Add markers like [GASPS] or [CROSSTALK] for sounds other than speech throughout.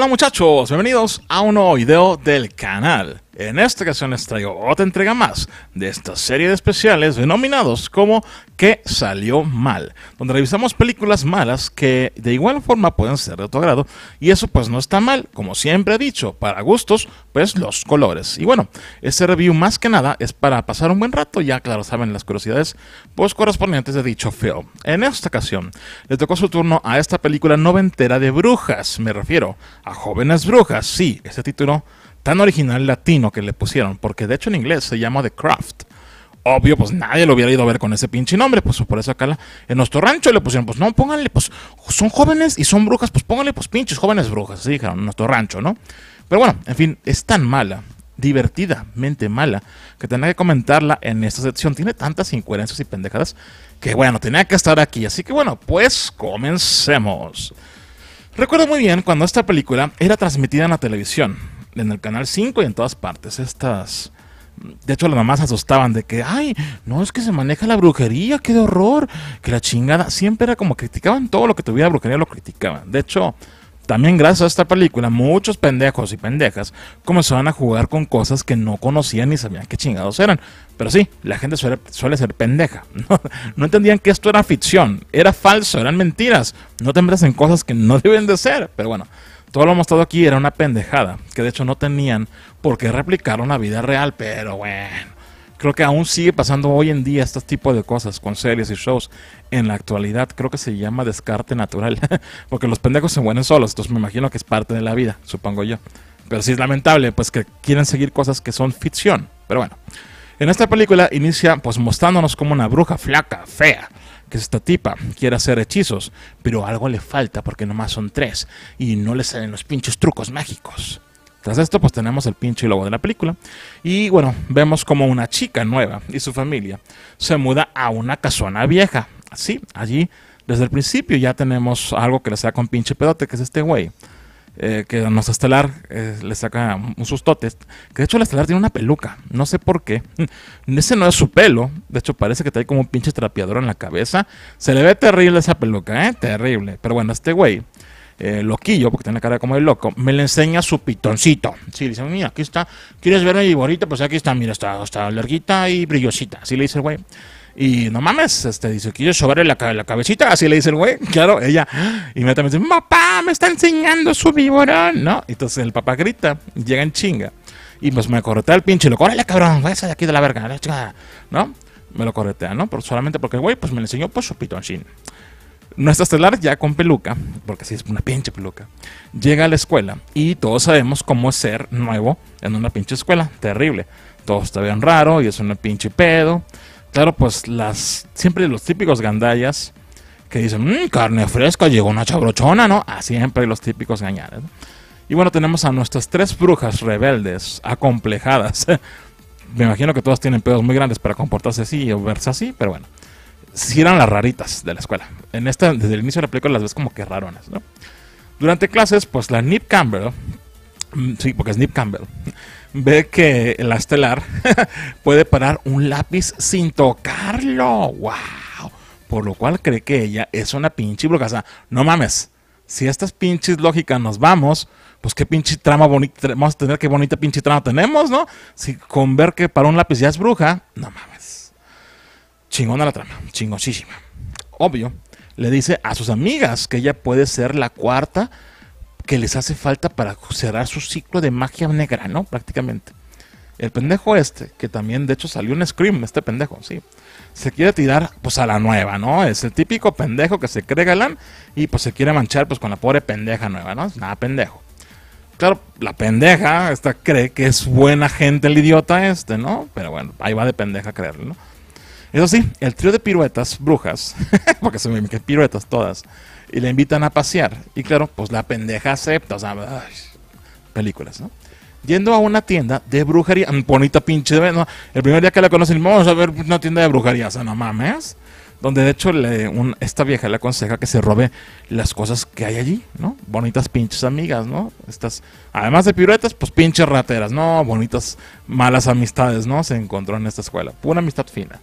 Hola muchachos, bienvenidos a un nuevo video del canal. En esta ocasión les traigo otra entrega más de esta serie de especiales denominados como ¿Qué salió mal? Donde revisamos películas malas que de igual forma pueden ser de otro grado y eso pues no está mal, como siempre he dicho, para gustos pues los colores. Y bueno, este review más que nada es para pasar un buen rato, ya claro saben las curiosidades pues correspondientes de dicho film. En esta ocasión le tocó su turno a esta película noventera de brujas, me refiero a Jóvenes Brujas, sí, este título tan original latino que le pusieron, porque de hecho en inglés se llama The Craft. Obvio, pues nadie lo hubiera ido a ver con ese pinche nombre, pues por eso acá en nuestro rancho le pusieron, pues no, pónganle, pues son jóvenes y son brujas, pues pónganle, pues pinches jóvenes brujas, así dijeron, en nuestro rancho, ¿no? Pero bueno, en fin, es tan mala, divertidamente mala, que tenía que comentarla en esta sección. Tiene tantas incoherencias y pendejadas que bueno, tenía que estar aquí. Así que bueno, pues comencemos. Recuerdo muy bien cuando esta película era transmitida en la televisión en el canal 5 y en todas partes. Estas. De hecho, las mamás asustaban de que, ay, no, es que se maneja la brujería, qué de horror, que la chingada. Siempre era como criticaban todo lo que tuviera brujería, lo criticaban. De hecho, también gracias a esta película, muchos pendejos y pendejas comenzaron a jugar con cosas que no conocían ni sabían qué chingados eran. Pero sí, la gente suele, ser pendeja. [LAUGHS] No, entendían que esto era ficción, era falso, eran mentiras. No te metas en cosas que no deben de ser. Pero bueno, todo lo mostrado aquí era una pendejada, que de hecho no tenían por qué replicar una vida real, pero bueno, creo que aún sigue pasando hoy en día este tipo de cosas con series y shows. En la actualidad creo que se llama descarte natural, [LAUGHS] porque los pendejos se mueren solos, entonces me imagino que es parte de la vida, supongo yo. Pero sí es lamentable, pues que quieren seguir cosas que son ficción, pero bueno. En esta película inicia pues mostrándonos como una bruja flaca, fea, que esta tipa quiere hacer hechizos, pero algo le falta porque nomás son tres y no le salen los pinches trucos mágicos. Tras esto, pues tenemos el pinche logo de la película. Y bueno, vemos como una chica nueva y su familia se muda a una casona vieja. Así, allí, desde el principio ya tenemos algo que le sea con pinche pedote, que es este güey. Eh, que nos Estelar eh, le saca un totes, Que de hecho el Estelar tiene una peluca, no sé por qué. [LAUGHS] Ese no es su pelo, de hecho parece que trae como un pinche trapeador en la cabeza. Se le ve terrible esa peluca, ¿eh? Terrible. Pero bueno, este güey, eh, loquillo, porque tiene la cara como el loco, me le enseña su pitoncito. Sí, le dice, mira, aquí está, ¿quieres ver mi borita? Pues aquí está, mira, está, está larguita y brillosita. Así le dice el güey. Y no mames, este, dice, quiero yo la, la cabecita? Así le dice el güey. Claro, ella y [GASPS] inmediatamente dice, papá, me está enseñando su bíborón, ¿no? Entonces el papá grita, llega en chinga. Y pues me corretea el pinche loco, órale cabrón, váyase de aquí de la verga, ¿no? Me lo corretea, ¿no? Por, solamente porque el güey pues me lo enseñó pues su pitoncín. Nuestra estelar ya con peluca, porque sí es una pinche peluca, llega a la escuela y todos sabemos cómo es ser nuevo en una pinche escuela, terrible. Todo está bien raro y es una pinche pedo. Claro, pues las siempre los típicos gandallas que dicen, mm, carne fresca, llegó una chabrochona, ¿no? Ah, siempre los típicos gañares. Y bueno, tenemos a nuestras tres brujas rebeldes, acomplejadas. [LAUGHS] Me imagino que todas tienen pedos muy grandes para comportarse así o verse así, pero bueno. Sí eran las raritas de la escuela. En esta, desde el inicio de la película las ves como que rarones ¿no? Durante clases, pues la Nip Campbell, mm, sí, porque es Nip Campbell, ve que la estelar [LAUGHS] puede parar un lápiz sin tocarlo. ¡Wow! Por lo cual cree que ella es una pinche sea, No mames. Si estas pinches lógicas nos vamos, pues qué pinche trama bonita, vamos a tener qué bonita pinche trama tenemos, ¿no? Si con ver que para un lápiz ya es bruja, no mames. Chingona la trama, chingosísima. Obvio, le dice a sus amigas que ella puede ser la cuarta que les hace falta para cerrar su ciclo de magia negra, ¿no? Prácticamente. El pendejo este, que también de hecho salió un Scream, este pendejo, sí. Se quiere tirar pues a la nueva, ¿no? Es el típico pendejo que se cree galán y pues se quiere manchar pues con la pobre pendeja nueva, ¿no? Es nada pendejo. Claro, la pendeja esta cree que es buena gente el idiota este, ¿no? Pero bueno, ahí va de pendeja creerlo, ¿no? Eso sí, el trío de piruetas brujas, [LAUGHS] porque se me piruetas todas, y la invitan a pasear. Y claro, pues la pendeja acepta, o sea, películas, ¿no? Yendo a una tienda de brujería, mm, bonita pinche, ¿no? el primer día que la conocen, vamos a ver una tienda de brujería, o sea, no mames. Donde de hecho le, un, esta vieja le aconseja que se robe las cosas que hay allí, ¿no? Bonitas pinches amigas, ¿no? Estas, además de piruetas, pues pinches rateras, ¿no? Bonitas malas amistades, ¿no? Se encontró en esta escuela. Pura amistad fina.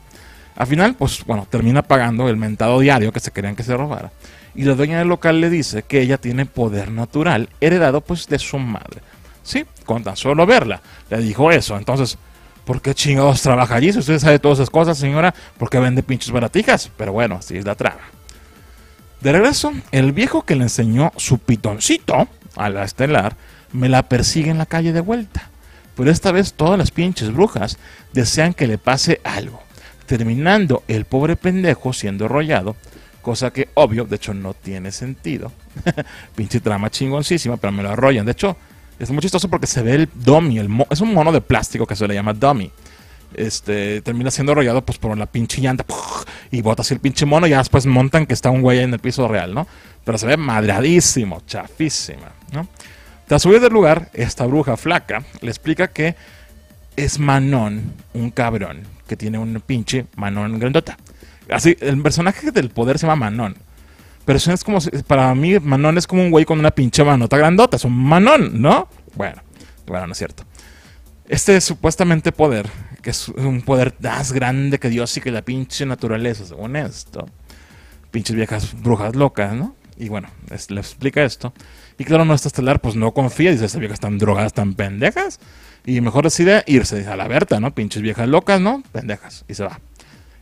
Al final, pues bueno, termina pagando el mentado diario que se querían que se robara. Y la dueña del local le dice que ella tiene poder natural heredado pues de su madre. Sí, con tan solo verla. Le dijo eso. Entonces, ¿por qué chingados trabaja allí? Si usted sabe todas esas cosas, señora, ¿por qué vende pinches baratijas? Pero bueno, así es la trama. De regreso, el viejo que le enseñó su pitoncito a la estelar me la persigue en la calle de vuelta. Pero esta vez todas las pinches brujas desean que le pase algo terminando el pobre pendejo siendo arrollado, cosa que obvio, de hecho no tiene sentido. [LAUGHS] Pinche trama chingoncísima, pero me lo arrollan. De hecho, es muy chistoso porque se ve el dummy, el es un mono de plástico que se le llama dummy. Este, termina siendo arrollado pues por la pinche llanta [LAUGHS] y botas el pinche mono y ya después montan que está un güey en el piso real, ¿no? Pero se ve madradísimo, chafísima, ¿no? Tras subir del lugar, esta bruja flaca le explica que es Manon, un cabrón, que tiene un pinche Manon grandota. Así, el personaje del poder se llama Manon. Pero eso es como, para mí, Manon es como un güey con una pinche manota grandota. Es un manón, ¿no? Bueno, bueno, no es cierto. Este supuestamente poder, que es un poder más grande que Dios y que la pinche naturaleza, según esto. Pinches viejas brujas locas, ¿no? Y bueno, le explica esto. Y claro, no estelar, pues no confía. Dice, estas viejas están drogadas, están pendejas. Y mejor decide irse a la Berta, ¿no? Pinches viejas locas, ¿no? Pendejas. Y se va.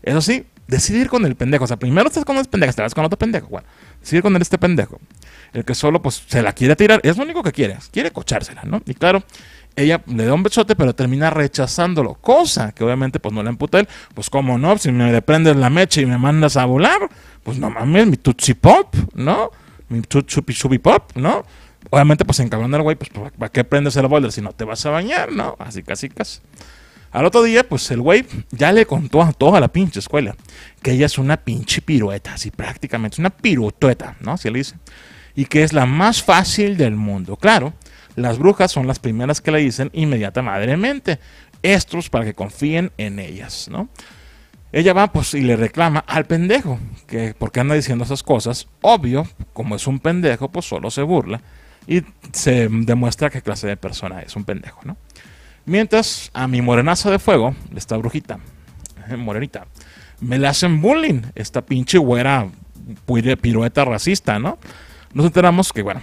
Eso sí, decidir con el pendejo. O sea, primero estás con los pendejas, te vas con otro pendejo. Bueno, decidir con este pendejo. El que solo, pues, se la quiere tirar. Es lo único que quiere. Quiere cochársela, ¿no? Y claro, ella le da un besote, pero termina rechazándolo. Cosa que obviamente, pues, no le emputa él. Pues, ¿cómo no? Si me prendes la mecha y me mandas a volar, pues, no mames, mi tutsi pop, ¿no? Mi tutsi pop, ¿no? Obviamente, pues se al güey, pues ¿para qué prendes el boiler si no te vas a bañar, no? Así casi casi. Al otro día, pues el güey ya le contó a toda la pinche escuela que ella es una pinche pirueta, así prácticamente, una pirutueta, ¿no? Así le dice. Y que es la más fácil del mundo. Claro, las brujas son las primeras que le dicen inmediatamente, madremente. Estos para que confíen en ellas, ¿no? Ella va pues y le reclama al pendejo, que porque anda diciendo esas cosas, obvio, como es un pendejo, pues solo se burla. Y se demuestra qué clase de persona es, un pendejo, ¿no? Mientras a mi morenaza de fuego, esta brujita, [LAUGHS] morenita, me la hacen bullying, esta pinche güera pirueta racista, ¿no? Nos enteramos que, bueno,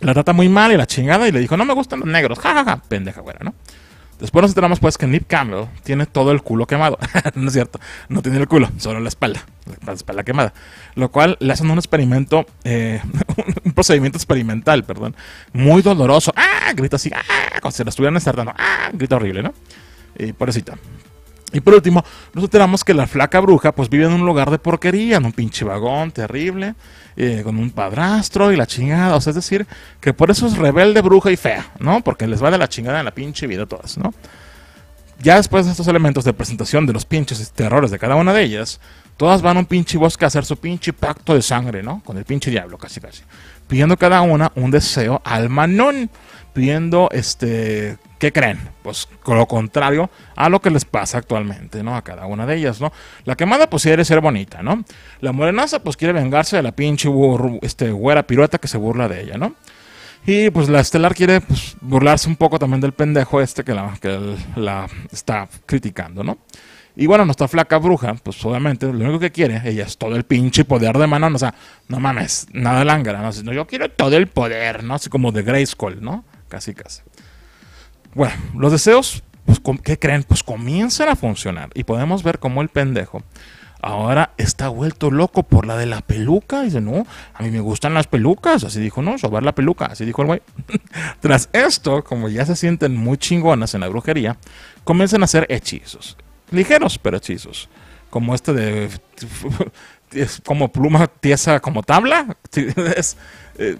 la trata muy mal y la chingada y le dijo, no me gustan los negros, [LAUGHS] jajaja, pendeja güera, ¿no? Después nos enteramos pues que Nip Campbell tiene todo el culo quemado. [LAUGHS] no es cierto, no tiene el culo, solo la espalda, la espalda quemada. Lo cual le hacen un experimento, eh, [LAUGHS] un procedimiento experimental, perdón, muy doloroso. ¡Ah! Grita así, ¡ah! Como si la estuvieran estartando, ¡ah! Grita horrible, ¿no? Y pobrecita. Y por último, nosotros enteramos que la flaca bruja pues vive en un lugar de porquería, en un pinche vagón terrible, eh, con un padrastro y la chingada. O sea, es decir, que por eso es rebelde, bruja y fea, ¿no? Porque les va de la chingada en la pinche vida a todas, ¿no? Ya después de estos elementos de presentación de los pinches terrores de cada una de ellas, todas van a un pinche bosque a hacer su pinche pacto de sangre, ¿no? Con el pinche diablo, casi casi. Pidiendo cada una un deseo al manón. Pidiendo este ¿Qué creen? Pues lo contrario a lo que les pasa actualmente, ¿no? A cada una de ellas, ¿no? La quemada, pues quiere ser bonita, ¿no? La morenaza, pues quiere vengarse de la pinche este, güera pirueta que se burla de ella, ¿no? Y pues la estelar quiere pues, burlarse un poco también del pendejo este que la, que la está criticando, ¿no? Y bueno, nuestra flaca bruja, pues obviamente, lo único que quiere, ella es todo el pinche poder de mano, o sea, no mames, nada lángara, ¿no? yo quiero todo el poder, ¿no? Así como de Grayskull, ¿no? Casi, casi. Bueno, los deseos, pues, ¿qué creen? Pues comienzan a funcionar y podemos ver cómo el pendejo ahora está vuelto loco por la de la peluca. dice, no, a mí me gustan las pelucas. Así dijo, no, salvar la peluca. Así dijo el güey. [LAUGHS] Tras esto, como ya se sienten muy chingonas en la brujería, comienzan a hacer hechizos. Ligeros, pero hechizos. Como este de... [LAUGHS] Es como pluma tiesa, como tabla. [LAUGHS] Es, eh,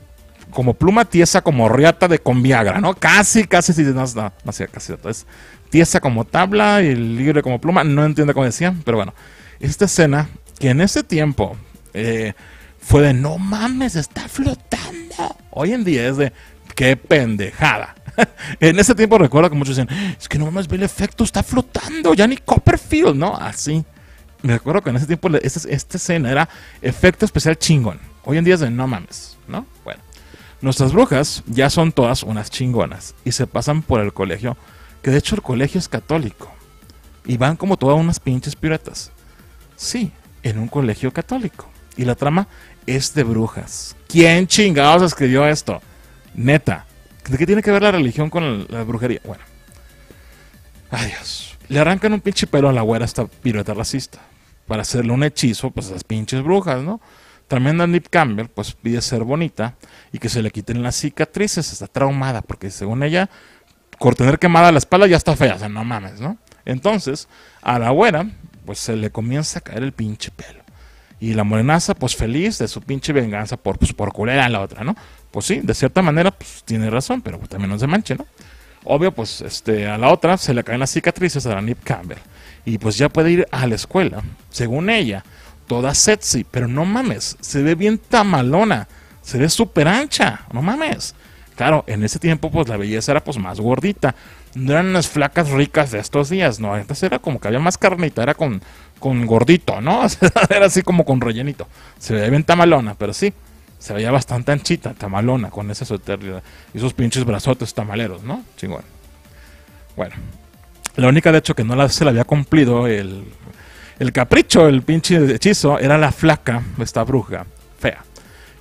como pluma tiesa, como riata de con ¿no? Casi, casi, sí, no, no, no casi. Entonces, tiesa como tabla y el libre como pluma, no entiendo cómo decían pero bueno. Esta escena, que en ese tiempo eh, fue de no mames, está flotando. Hoy en día es de qué pendejada. [LAUGHS] en ese tiempo recuerdo que muchos decían, es que no mames, ve el efecto, está flotando, ya ni Copperfield, ¿no? Así. Me acuerdo que en ese tiempo esta escena era efecto especial chingón. Hoy en día es de no mames, ¿no? Bueno. Nuestras brujas ya son todas unas chingonas y se pasan por el colegio, que de hecho el colegio es católico. Y van como todas unas pinches piratas. Sí, en un colegio católico. Y la trama es de brujas. ¿Quién chingados escribió esto? Neta. ¿De qué tiene que ver la religión con la brujería? Bueno. Adiós. Le arrancan un pinche pelo a la güera esta pirata racista. Para hacerle un hechizo, pues a esas pinches brujas, ¿no? Tremenda Nip Campbell pues pide ser bonita y que se le quiten las cicatrices, está traumada porque según ella, por tener quemada la espalda ya está fea, o sea, no mames, ¿no? Entonces, a la güera pues se le comienza a caer el pinche pelo. Y la morenaza pues feliz de su pinche venganza por, pues, por culera a la otra, ¿no? Pues sí, de cierta manera pues tiene razón, pero pues, también no se manche, ¿no? Obvio, pues este, a la otra se le caen las cicatrices a la Nip Campbell. Y pues ya puede ir a la escuela, según ella toda sexy, pero no mames, se ve bien tamalona, se ve súper ancha, no mames. Claro, en ese tiempo pues la belleza era pues más gordita, no eran las flacas ricas de estos días, no, Antes era como que había más carnita, era con, con gordito, ¿no? [LAUGHS] era así como con rellenito, se ve bien tamalona, pero sí, se veía bastante anchita, tamalona, con esa y esos pinches brazotes tamaleros, ¿no? Chingón. Bueno, la única de hecho que no se la había cumplido el, el capricho el pinche hechizo era la flaca, esta bruja, fea,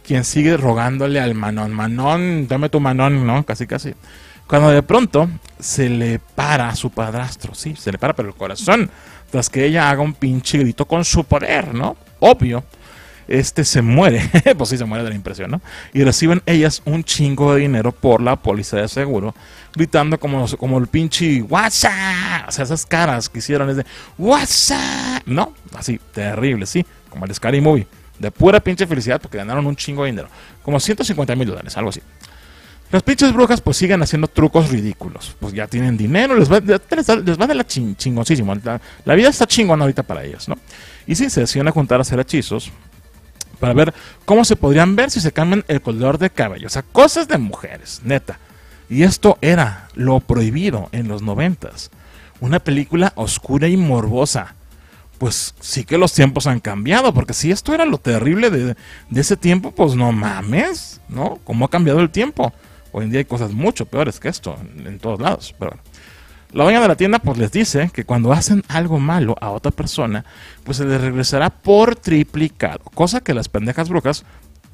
quien sigue rogándole al Manón, Manón, dame tu Manón, ¿no? Casi, casi. Cuando de pronto se le para a su padrastro, sí, se le para, pero el corazón, tras que ella haga un pinche grito con su poder, ¿no? Obvio este se muere, [LAUGHS] pues sí se muere de la impresión, ¿no? Y reciben ellas un chingo de dinero por la póliza de seguro, gritando como, como el pinche WhatsApp, o sea, esas caras que hicieron es de WhatsApp, ¿no? Así, terrible, sí, como el Scary Movie, de pura pinche felicidad porque ganaron un chingo de dinero, como 150 mil dólares, algo así. Las pinches brujas pues siguen haciendo trucos ridículos. Pues ya tienen dinero, les va, les va de la chin, La, vida está chingona ahorita para ellas ¿no? Y si se deciden a juntar a hacer hechizos, para ver cómo se podrían ver si se cambian el color de cabello. O sea, cosas de mujeres, neta. Y esto era lo prohibido en los noventas. Una película oscura y morbosa. Pues sí que los tiempos han cambiado, porque si esto era lo terrible de, ese tiempo, pues no mames, ¿no? ¿Cómo ha cambiado el tiempo? Hoy en día hay cosas mucho peores que esto en, todos lados, pero bueno. La dueña de la tienda pues les dice que cuando hacen algo malo a otra persona, pues se les regresará por triplicado, cosa que las pendejas brujas,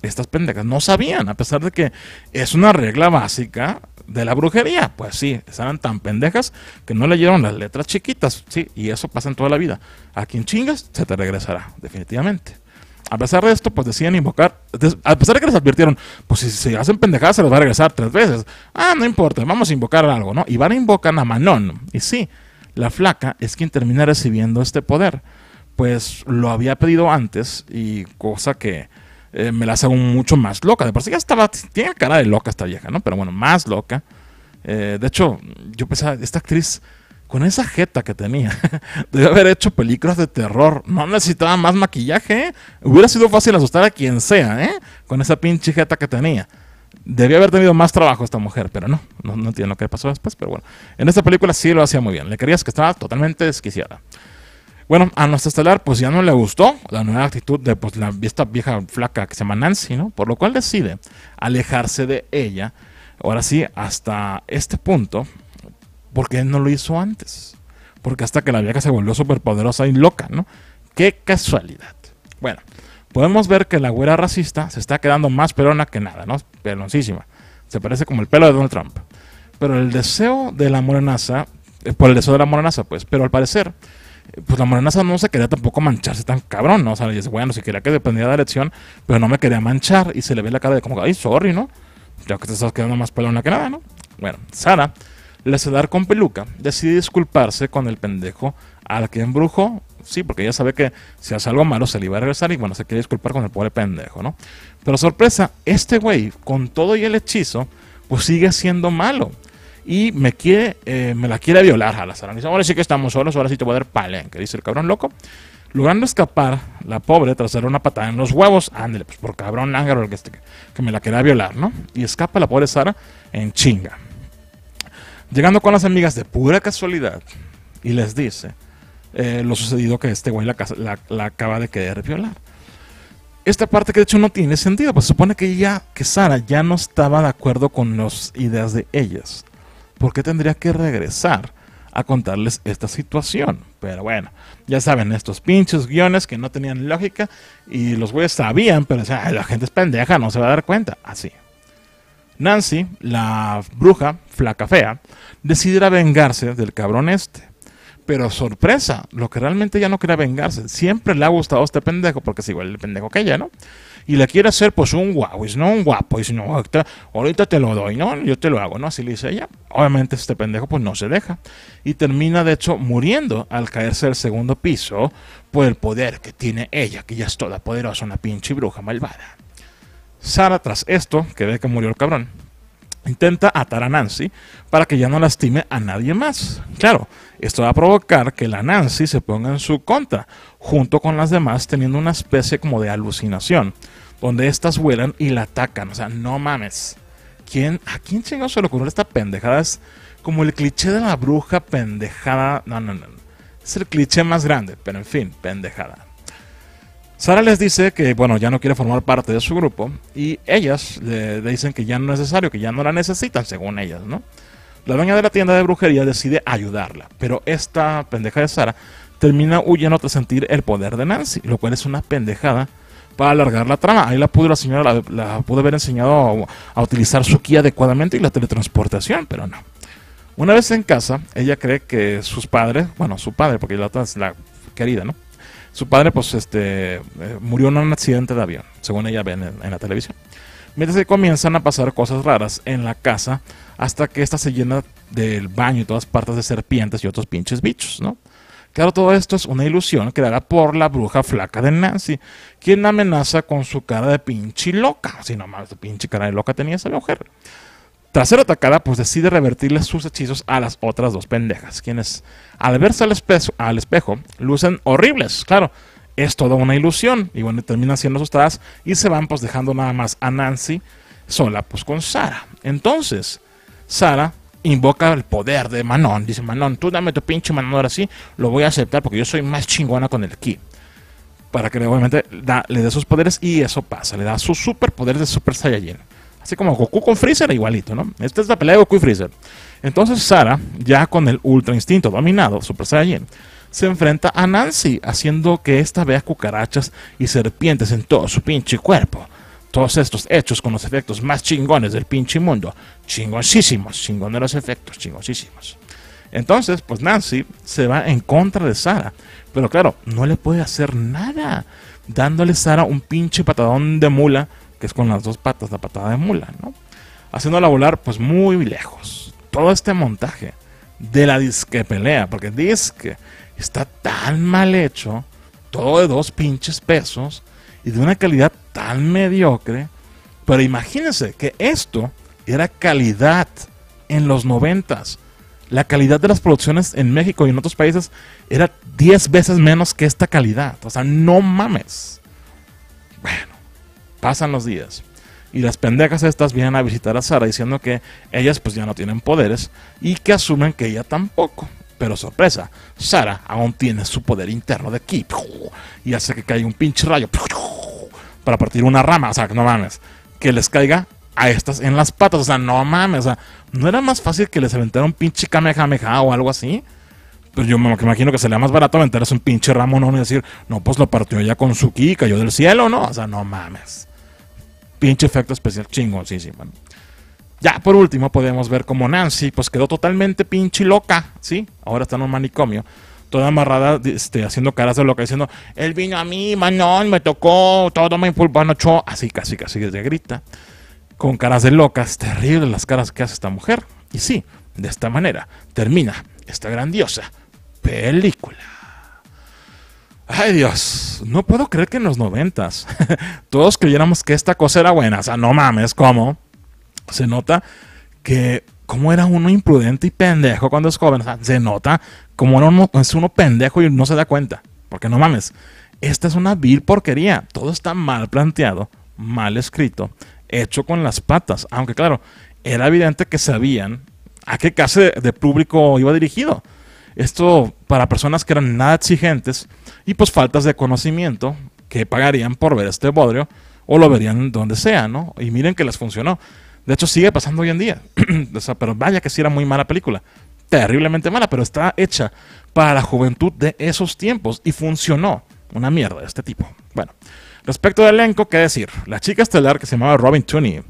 estas pendejas no sabían, a pesar de que es una regla básica de la brujería. Pues sí, estaban tan pendejas que no leyeron las letras chiquitas, sí, y eso pasa en toda la vida. A quien chingas se te regresará, definitivamente. A pesar de esto, pues decían invocar. A pesar de que les advirtieron, pues si se hacen pendejadas se los va a regresar tres veces. Ah, no importa, vamos a invocar algo, ¿no? Y van a e invocar a Manon. Y sí, la flaca es quien termina recibiendo este poder. Pues lo había pedido antes y cosa que eh, me la hace aún mucho más loca. De por sí ya estaba, tiene cara de loca esta vieja, ¿no? Pero bueno, más loca. Eh, de hecho, yo pensaba, esta actriz con esa jeta que tenía, [LAUGHS] debe haber hecho películas de terror. No necesitaba más maquillaje. ¿eh? Hubiera sido fácil asustar a quien sea, ¿eh? Con esa pinche jeta que tenía. Debía haber tenido más trabajo esta mujer, pero no, no, no entiendo qué pasó después, pero bueno. En esta película sí lo hacía muy bien. Le querías que estaba totalmente desquiciada. Bueno, a nuestra estelar pues ya no le gustó la nueva actitud de pues, la, esta vieja flaca que se llama Nancy, ¿no? Por lo cual decide alejarse de ella. Ahora sí, hasta este punto, porque qué no lo hizo antes. Porque hasta que la vieja se volvió superpoderosa y loca, ¿no? Qué casualidad. Bueno, podemos ver que la güera racista se está quedando más pelona que nada, ¿no? Peloncísima. Se parece como el pelo de Donald Trump. Pero el deseo de la morenaza, eh, por el deseo de la morenaza, pues, pero al parecer, eh, pues la morenaza no se quería tampoco mancharse tan cabrón, ¿no? O sea, dice, bueno, si quería que dependiera de la elección, pero no me quería manchar y se le ve la cara de como, ay, sorry, ¿no? Ya que te estás quedando más pelona que nada, ¿no? Bueno, Sara le dar con peluca decide disculparse con el pendejo al que embrujó. Sí, porque ella sabe que si hace algo malo se le iba a regresar y bueno, se quiere disculpar con el pobre pendejo, ¿no? Pero sorpresa, este güey, con todo y el hechizo, pues sigue siendo malo. Y me quiere, eh, me la quiere violar a la Sara Dice, ahora sí que estamos solos, ahora sí te voy a dar Que dice el cabrón loco. Logrando escapar, la pobre, tras dar una patada en los huevos, ándale, pues por cabrón ángaro que, este, que me la quiera violar, ¿no? Y escapa la pobre Sara en chinga. Llegando con las amigas de pura casualidad y les dice eh, lo sucedido que este güey la, acaba de querer violar. Esta parte que de hecho no tiene sentido, pues supone que ya, que Sara ya no estaba de acuerdo con las ideas de ellas. ¿Por qué tendría que regresar? a contarles esta situación. Pero bueno, ya saben, estos pinches guiones que no tenían lógica y los güeyes sabían, pero decían, la gente es pendeja, no se va a dar cuenta. Así. Nancy, la bruja flaca fea, decidirá vengarse del cabrón este. Pero sorpresa, lo que realmente ella no quería vengarse. Siempre le ha gustado este pendejo, porque es igual el pendejo que ella, ¿no? Y le quiere hacer, pues, un guapo, pues, no un guapo, y si no, ahorita te lo doy, ¿no? Yo te lo hago, ¿no? Así le dice ella. Obviamente, este pendejo, pues, no se deja. Y termina, de hecho, muriendo al caerse del segundo piso por el poder que tiene ella, que ya es toda poderosa, una pinche bruja malvada. Sara, tras esto, que ve que murió el cabrón, intenta atar a Nancy para que ya no lastime a nadie más. Claro, esto va a provocar que la Nancy se ponga en su contra, junto con las demás, teniendo una especie como de alucinación, donde estas vuelan y la atacan. O sea, no mames. ¿Quién, ¿A quién chingados se le ocurrió esta pendejada? Es como el cliché de la bruja pendejada. No, no, no. Es el cliché más grande, pero en fin, pendejada. Sara les dice que, bueno, ya no quiere formar parte de su grupo y ellas le dicen que ya no es necesario, que ya no la necesitan, según ellas, ¿no? La dueña de la tienda de brujería decide ayudarla, pero esta pendeja de Sara termina huyendo tras sentir el poder de Nancy, lo cual es una pendejada para alargar la trama. Ahí la pudo la señora, la, pudo haber enseñado a, utilizar su ki adecuadamente y la teletransportación, pero no. Una vez en casa, ella cree que sus padres, bueno, su padre, porque la otra es la querida, ¿no? Su padre, pues, este, eh, murió en un accidente de avión, según ella ve en, la televisión. Mientras que comienzan a pasar cosas raras en la casa, hasta que esta se llena del baño y todas partes de serpientes y otros pinches bichos, ¿no? Claro, todo esto es una ilusión creada por la bruja flaca de Nancy, quien amenaza con su cara de pinche loca. Si no más, pinche cara de loca tenía esa mujer. Tras ser atacada, pues decide revertirle sus hechizos a las otras dos pendejas, quienes al verse al, espejo, lucen horribles, claro. Es toda una ilusión. Y bueno, terminan siendo asustadas y se van pues dejando nada más a Nancy sola pues con Sara. Entonces, Sara invoca el poder de Manon. Dice, Manon, tú dame tu pinche Manon ahora sí, lo voy a aceptar porque yo soy más chingona con el ki para que obviamente le dé sus poderes y eso pasa, le da su superpoder de Super Saiyajin. Así como Goku con Freezer, igualito, ¿no? Esta es la pelea de Goku y Freezer. Entonces Sara, ya con el Ultra Instinto dominado, Super Saiyan, se enfrenta a Nancy, haciendo que ésta vea cucarachas y serpientes en todo su pinche cuerpo. Todos estos hechos con los efectos más chingones del pinche mundo. Chingoncísimos, los efectos, chingoncísimos. Entonces, pues Nancy se va en contra de Sara. Pero claro, no le puede hacer nada. Dándole Sara un pinche patadón de mula que es con las dos patas, la patada de mula, ¿no? Haciéndola volar pues muy lejos. Todo este montaje de la disque pelea, porque disque está tan mal hecho, todo de dos pinches pesos y de una calidad tan mediocre, pero imagínense que esto era calidad en los noventas. La calidad de las producciones en México y en otros países era 10 veces menos que esta calidad. O sea, no mames. Bueno, Pasan los días. Y las pendejas estas vienen a visitar a Sara diciendo que ellas pues ya no tienen poderes y que asumen que ella tampoco. Pero sorpresa, Sara aún tiene su poder interno de ki y hace que caiga un pinche rayo para partir una rama, o sea, no mames, que les caiga a estas en las patas, o sea, no mames, o sea, no era más fácil que les aventara un pinche kamehameha o algo así. pues yo me imagino que sería más barato aventarse un pinche ramo, no, y decir, no, pues lo partió ya con su ki, cayó del cielo, ¿no? O sea, no mames pinche efecto especial chingoncísimo. Ya por último podemos ver como Nancy pues quedó totalmente pinche loca, ¿sí? Ahora está en un manicomio, toda amarrada, este, haciendo caras de loca, diciendo, él vino a mí, manón, me tocó, todo me impulsó, así casi casi desde grita, con caras de locas, terribles las caras que hace esta mujer. Y sí, de esta manera termina esta grandiosa película. Ay Dios, no puedo creer que en los noventas [LAUGHS] todos creyéramos que esta cosa era buena. O sea, no mames, ¿cómo? Se nota que como era uno imprudente y pendejo cuando es joven. O sea, se nota como es uno pendejo y no se da cuenta. Porque no mames, esta es una vil porquería. Todo está mal planteado, mal escrito, hecho con las patas. Aunque claro, era evidente que sabían a qué clase de público iba dirigido. Esto para personas que eran nada exigentes y pues faltas de conocimiento que pagarían por ver este bodrio o lo verían donde sea, ¿no? Y miren que les funcionó. De hecho, sigue pasando hoy en día. [CLEARS THROAT] o sea, pero vaya que sí era muy mala película. Terriblemente mala, pero está hecha para la juventud de esos tiempos y funcionó. Una mierda de este tipo. Bueno, respecto del elenco, ¿qué decir? La chica estelar que se llamaba Robin Tooney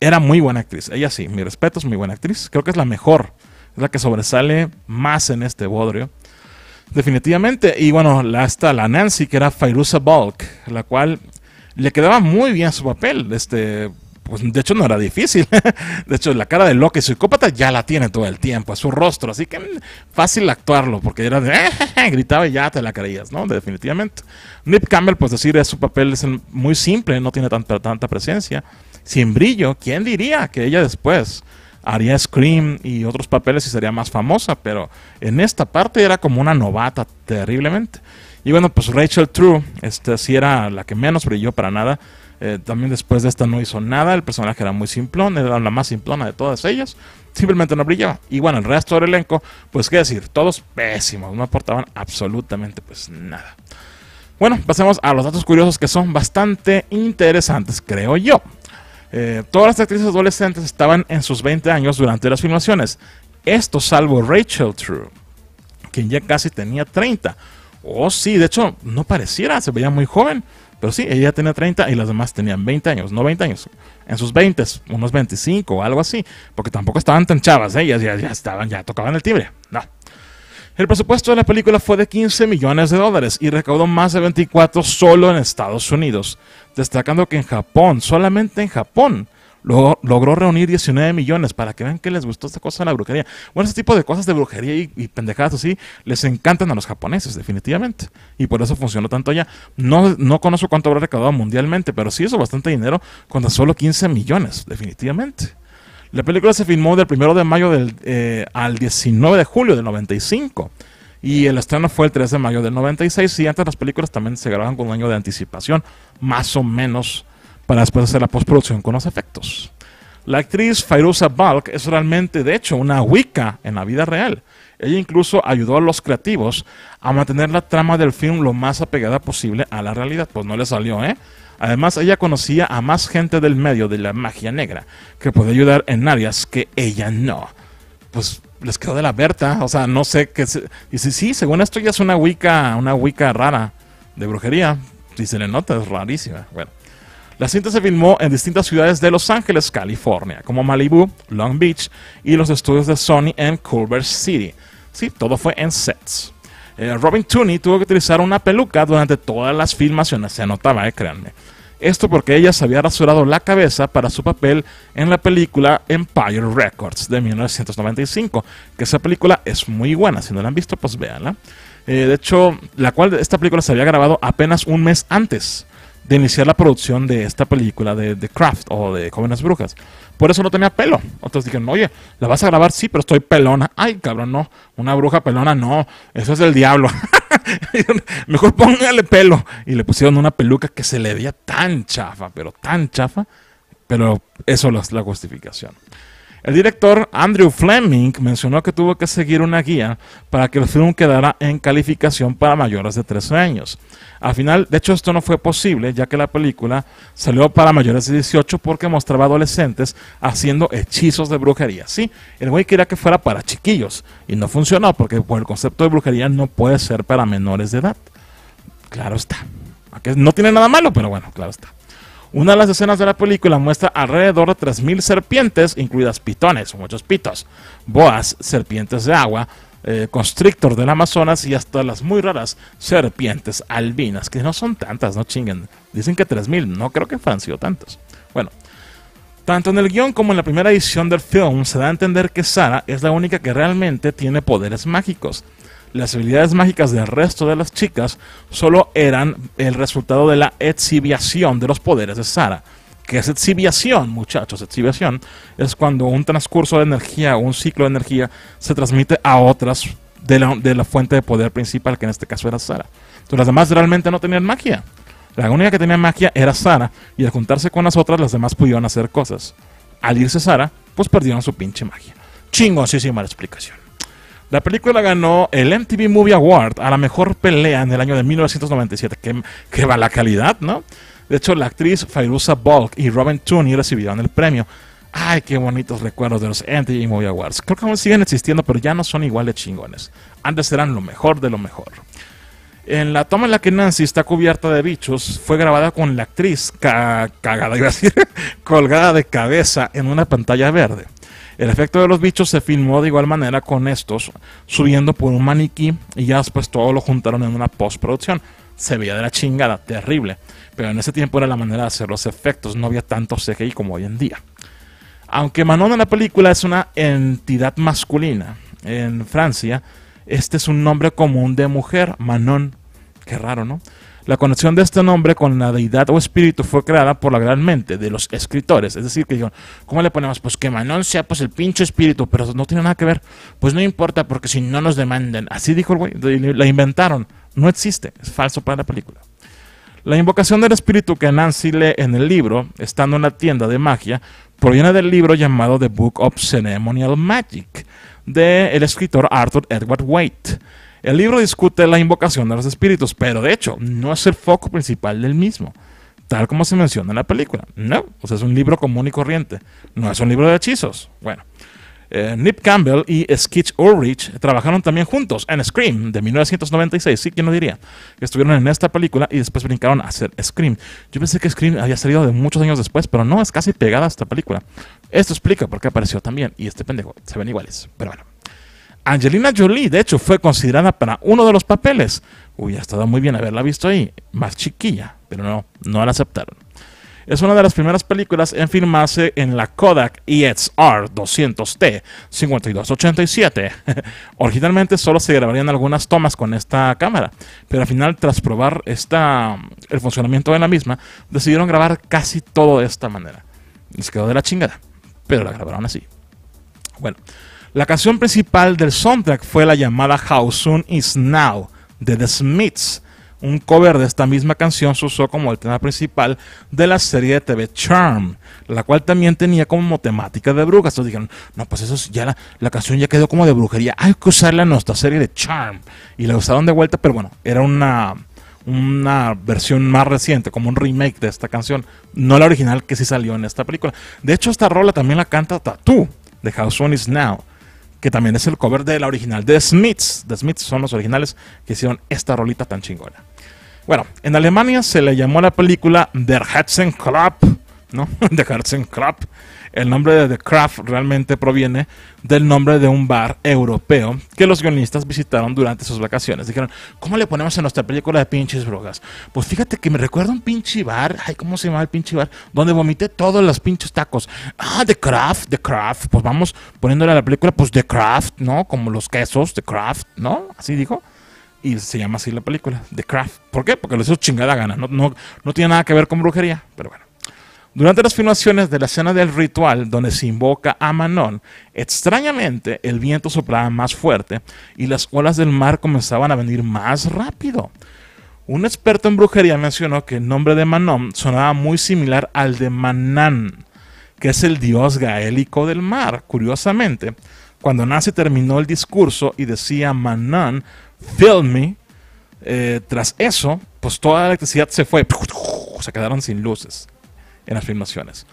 era muy buena actriz. Ella sí, mi respeto, es muy buena actriz. Creo que es la mejor es la que sobresale más en este bodrio. Definitivamente. Y bueno, hasta la Nancy, que era Fairuza Balk, la cual le quedaba muy bien su papel. Este, pues de hecho no era difícil. [LAUGHS] de hecho, la cara de loca y psicópata ya la tiene todo el tiempo, a su rostro. Así que mm, fácil actuarlo, porque era de [LAUGHS] gritaba y ya te la creías, ¿no? Definitivamente. Nip Campbell, pues decir, su papel es muy simple, no tiene tanta, tanta presencia. Sin brillo, ¿quién diría que ella después haría Scream y otros papeles y sería más famosa, pero en esta parte era como una novata terriblemente. Y bueno, pues Rachel True, este, sí era la que menos brilló para nada. Eh, también después de esta no hizo nada, el personaje era muy simplón, era la más simplona de todas ellas, simplemente no brillaba. Y bueno, el resto del elenco, pues qué decir, todos pésimos, no aportaban absolutamente pues nada. Bueno, pasemos a los datos curiosos que son bastante interesantes, creo yo. Eh, todas las actrices adolescentes estaban en sus 20 años durante las filmaciones. Esto salvo Rachel True, quien ya casi tenía 30. Oh, sí, de hecho, no pareciera, se veía muy joven. Pero sí, ella tenía 30 y las demás tenían 20 años, no 20 años. En sus 20, unos 25 o algo así. Porque tampoco estaban tan chavas, ellas ¿eh? ya, ya, estaban, ya tocaban el timbre. No. El presupuesto de la película fue de 15 millones de dólares y recaudó más de 24 solo en Estados Unidos, destacando que en Japón, solamente en Japón, logró reunir 19 millones para que vean que les gustó esta cosa de la brujería. Bueno, ese tipo de cosas de brujería y, pendejadas así les encantan a los japoneses, definitivamente. Y por eso funcionó tanto allá. No, no conozco cuánto habrá recaudado mundialmente, pero sí hizo bastante dinero con solo 15 millones, definitivamente. La película se filmó del 1 de mayo eh, al 19 de julio del 95. Y el estreno fue el 3 de mayo del 96. Y antes las películas también se grababan con un año de anticipación, más o menos, para después hacer la postproducción con los efectos. La actriz Fairuza Balk es realmente, de hecho, una Wicca en la vida real. Ella incluso ayudó a los creativos a mantener la trama del film lo más apegada posible a la realidad. Pues no le salió, ¿eh? Además, ella conocía a más gente del medio de la magia negra, que puede ayudar en áreas que ella no. Pues les quedó de la Berta, o sea, no sé qué... Se... Dice, sí, según esto ya es una Wicca, una Wicca rara de brujería. Si se le nota, es rarísima. Bueno. La cinta se filmó en distintas ciudades de Los Ángeles, California, como Malibu, Long Beach y los estudios de Sony en Culver City. Sí, todo fue en sets. Eh, Robin Tooney tuvo que utilizar una peluca durante todas las filmaciones, se notaba, eh, créanme. Esto porque ella se había rasurado la cabeza para su papel en la película Empire Records de 1995, que esa película es muy buena, si no la han visto pues véanla. Eh, de hecho, la cual esta película se había grabado apenas un mes antes de iniciar la producción de esta película de The Craft o de Jóvenes Brujas. Por eso no tenía pelo. otros dijeron, oye, ¿la vas a grabar? Sí, pero estoy pelona. Ay, cabrón, no. Una bruja pelona, no. Eso es el diablo. [LAUGHS] Mejor póngale pelo. Y le pusieron una peluca que se le veía tan chafa, pero tan chafa. Pero eso es la justificación. El director Andrew Fleming mencionó que tuvo que seguir una guía para que el film quedara en calificación para mayores de 13 años. Al final, de hecho, esto no fue posible, ya que la película salió para mayores de 18 porque mostraba adolescentes haciendo hechizos de brujería. Sí, el güey quería que fuera para chiquillos y no funcionó porque por el concepto de brujería no puede ser para menores de edad. Claro está. No tiene nada malo, pero bueno, claro está. Una de las escenas de la película muestra alrededor de 3.000 serpientes, incluidas pitones, muchos pitos, boas, serpientes de agua, eh, constrictor del Amazonas y hasta las muy raras serpientes albinas, que no son tantas, no chinguen. Dicen que 3.000, no creo que han sido tantos. Bueno, tanto en el guión como en la primera edición del film se da a entender que Sara es la única que realmente tiene poderes mágicos. Las habilidades mágicas del resto de las chicas solo eran el resultado de la exhibiación de los poderes de Sara. ¿Qué es exhibiación, muchachos? Exhibiación es cuando un transcurso de energía o un ciclo de energía se transmite a otras de la, de la fuente de poder principal, que en este caso era Sara. Entonces las demás realmente no tenían magia. La única que tenía magia era Sara, y al juntarse con las otras, las demás pudieron hacer cosas. Al irse Sara, pues perdieron su pinche magia. Chingosísima la explicación. La película ganó el MTV Movie Award a la mejor pelea en el año de 1997. Qué, qué va la calidad, ¿no? De hecho, la actriz Fairuza Balk y Robin Tooney recibieron el premio. Ay, qué bonitos recuerdos de los MTV Movie Awards. Creo que aún siguen existiendo, pero ya no son iguales, chingones. Antes eran lo mejor de lo mejor. En la toma en la que Nancy está cubierta de bichos, fue grabada con la actriz cagada, iba a decir, [LAUGHS] colgada de cabeza en una pantalla verde. El efecto de los bichos se filmó de igual manera con estos subiendo por un maniquí y ya después todo lo juntaron en una postproducción. Se veía de la chingada, terrible. Pero en ese tiempo era la manera de hacer los efectos, no había tanto CGI como hoy en día. Aunque Manon en la película es una entidad masculina, en Francia este es un nombre común de mujer, Manon Qué raro, ¿no? La conexión de este nombre con la deidad o espíritu fue creada por la gran mente de los escritores. Es decir, que dijeron, ¿cómo le ponemos? Pues que Manon sea pues el pinche espíritu, pero no tiene nada que ver. Pues no importa porque si no nos demandan. Así dijo el güey, la inventaron. No existe, es falso para la película. La invocación del espíritu que Nancy lee en el libro, estando en la tienda de magia, proviene del libro llamado The Book of Ceremonial Magic, del el escritor Arthur Edward Waite el libro discute la invocación de los espíritus, pero de hecho no es el foco principal del mismo, tal como se menciona en la película. No, o sea, es un libro común y corriente, no es un libro de hechizos. Bueno, eh, Nip Campbell y Skitch Ulrich trabajaron también juntos en Scream de 1996, sí, ¿quién lo diría? que Estuvieron en esta película y después brincaron a hacer Scream. Yo pensé que Scream había salido de muchos años después, pero no, es casi pegada a esta película. Esto explica por qué apareció también y este pendejo, se ven iguales, pero bueno. Angelina Jolie, de hecho, fue considerada para uno de los papeles. Hubiera estado muy bien haberla visto ahí, más chiquilla, pero no, no la aceptaron. Es una de las primeras películas en filmarse en la Kodak EXR 200T 5287. Originalmente solo se grabarían algunas tomas con esta cámara, pero al final tras probar esta, el funcionamiento de la misma, decidieron grabar casi todo de esta manera. Les quedó de la chingada, pero la grabaron así. Bueno, la canción principal del soundtrack fue la llamada How Soon Is Now de The Smiths. Un cover de esta misma canción se usó como el tema principal de la serie de TV Charm, la cual también tenía como temática de brujas. Entonces dijeron, no, pues eso ya la, canción ya quedó como de brujería. Hay que usarla en nuestra serie de Charm. Y la usaron de vuelta, pero bueno, era una, versión más reciente, como un remake de esta canción. No la original que sí salió en esta película. De hecho, esta rola también la canta Tattoo, de How Soon Is Now que también es el cover de la original de Smiths. De Smiths son los originales que hicieron esta rolita tan chingona. Bueno, en Alemania se le llamó la película Der Hetzen Club ¿no? de [LAUGHS] craft El nombre de The Craft realmente proviene del nombre de un bar europeo que los guionistas visitaron durante sus vacaciones. Dijeron, ¿cómo le ponemos a nuestra película de pinches drogas? Pues fíjate que me recuerda un pinche bar, ay, ¿cómo se llama el pinche bar? Donde vomité todos los pinches tacos. Ah, The Craft, The Craft. Pues vamos poniéndole a la película, pues The Craft, ¿no? Como los quesos, The Craft, ¿no? Así dijo y se llama así la película, The Craft. ¿Por qué? Porque les hizo chingada gana. No, no, no tiene nada que ver con brujería, pero bueno. Durante las filmaciones de la escena del ritual donde se invoca a Manon, extrañamente el viento soplaba más fuerte y las olas del mar comenzaban a venir más rápido. Un experto en brujería mencionó que el nombre de Manon sonaba muy similar al de Manan, que es el dios gaélico del mar. Curiosamente, cuando Nancy terminó el discurso y decía Manan, fill me, eh, tras eso, pues toda la electricidad se fue, [LAUGHS] se quedaron sin luces en las filmaciones.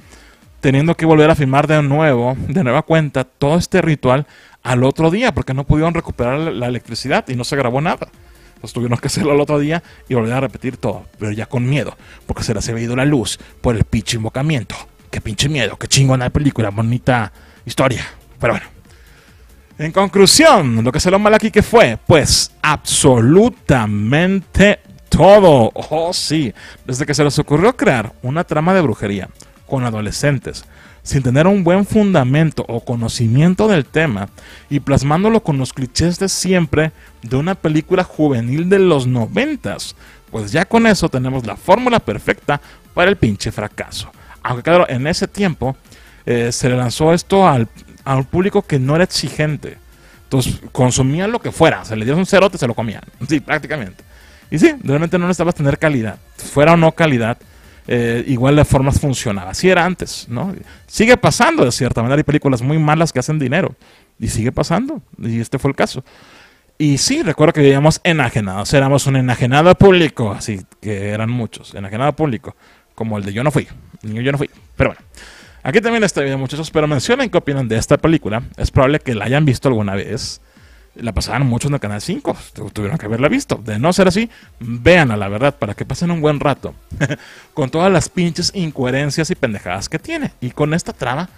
Teniendo que volver a filmar de nuevo, de nueva cuenta, todo este ritual al otro día, porque no pudieron recuperar la electricidad y no se grabó nada. Entonces tuvieron que hacerlo al otro día y volver a repetir todo, pero ya con miedo, porque se les había ido la luz por el pinche invocamiento. Qué pinche miedo, qué chingona película, bonita historia. Pero bueno. En conclusión, lo que se lo mal aquí que fue, pues absolutamente todo. Oh, sí. Desde que se les ocurrió crear una trama de brujería con adolescentes, sin tener un buen fundamento o conocimiento del tema, y plasmándolo con los clichés de siempre de una película juvenil de los noventas, pues ya con eso tenemos la fórmula perfecta para el pinche fracaso. Aunque claro, en ese tiempo eh, se le lanzó esto al, al público que no era exigente. Entonces consumían lo que fuera, se le dio un cerote, se lo comían. Sí, prácticamente. Y sí, realmente no necesitabas tener calidad, fuera o no calidad, eh, igual de formas funcionaba. Así era antes, ¿no? Sigue pasando, de cierta manera, hay películas muy malas que hacen dinero. Y sigue pasando, y este fue el caso. Y sí, recuerdo que vivíamos enajenados, éramos un enajenado público, así que eran muchos, enajenado público, como el de Yo no fui, yo no fui. Pero bueno, aquí también está bien muchachos, pero mencionen qué opinan de esta película, es probable que la hayan visto alguna vez la pasaban muchos en el Canal 5, pues, tuvieron que haberla visto. De no ser así, véanla, la verdad, para que pasen un buen rato. [LAUGHS] con todas las pinches incoherencias y pendejadas que tiene. Y con esta trama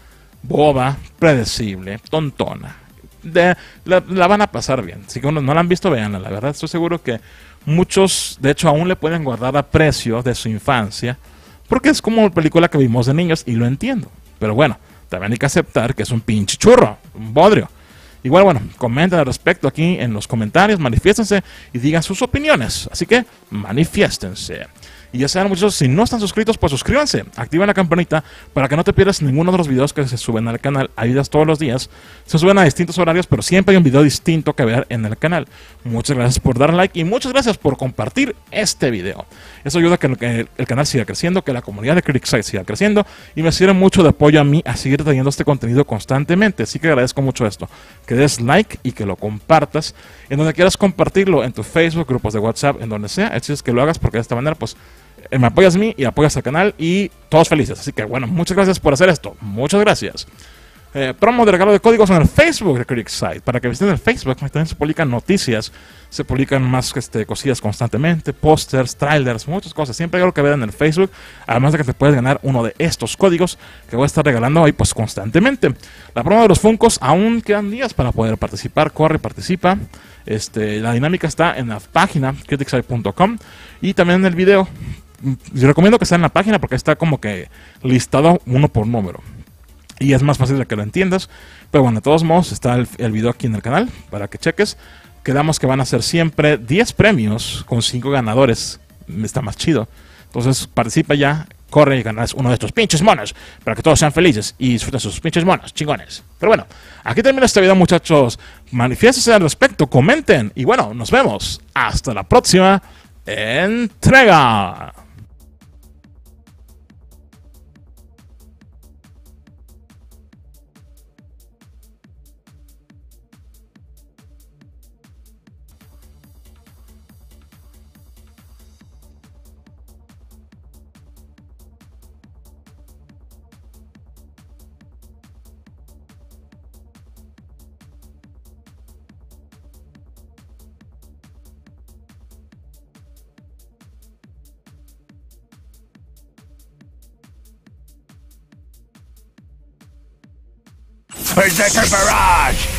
boba, predecible, tontona. la, van a pasar bien. Si no, no la han visto, véanla. La verdad, estoy seguro que muchos, de hecho, aún le pueden guardar a precio de su infancia. Porque es como una película que vimos de niños y lo entiendo. Pero bueno, también hay que aceptar que es un pinche churro, un bodrio. Igual, bueno, comenten al respecto aquí en los comentarios, manifiéstense y digan sus opiniones. Así que, manifiéstense. Y ya saben muchos si no están suscritos, pues suscríbanse, activen la campanita para que no te pierdas ninguno de los videos que se suben al canal. Hay videos todos los días, se suben a distintos horarios, pero siempre hay un video distinto que ver en el canal. Muchas gracias por dar like y muchas gracias por compartir este video. Eso ayuda a que el, canal siga creciendo, que la comunidad de Sites siga creciendo y me sirve mucho de apoyo a mí a seguir teniendo este contenido constantemente. Así que agradezco mucho esto. Que des like y que lo compartas en donde quieras compartirlo, en tu Facebook, grupos de WhatsApp, en donde sea. Así es que lo hagas porque de esta manera pues eh, me apoyas a mí y apoyas al canal y todos felices. Así que bueno, muchas gracias por hacer esto. Muchas gracias. Eh, promo de regalo de códigos en el Facebook de Critic Site. Para que visiten el Facebook, también se publican noticias, se publican más este, cosillas constantemente, pósters, trailers, muchas cosas. Siempre hay algo que ver en el Facebook, además de que te puedes ganar uno de estos códigos que voy a estar regalando ahí pues constantemente. La promo de los Funcos, aún quedan días para poder participar, corre, participa. Este, la dinámica está en la página CriticSide.com y también en el video yo recomiendo que sea en la página porque está como que listado uno por número. Y es más fácil de que lo entiendas. Pero bueno, de todos modos está el, video aquí en el canal para que cheques. Quedamos que van a ser siempre 10 premios con 5 ganadores. Está más chido. Entonces participa ya, corre y ganas uno de estos pinches monos para que todos sean felices y disfruten sus pinches monos, chingones. Pero bueno, aquí termina este video, muchachos. Manifiéstense al respecto, comenten y bueno, nos vemos. Hasta la próxima entrega. Berserker Barrage!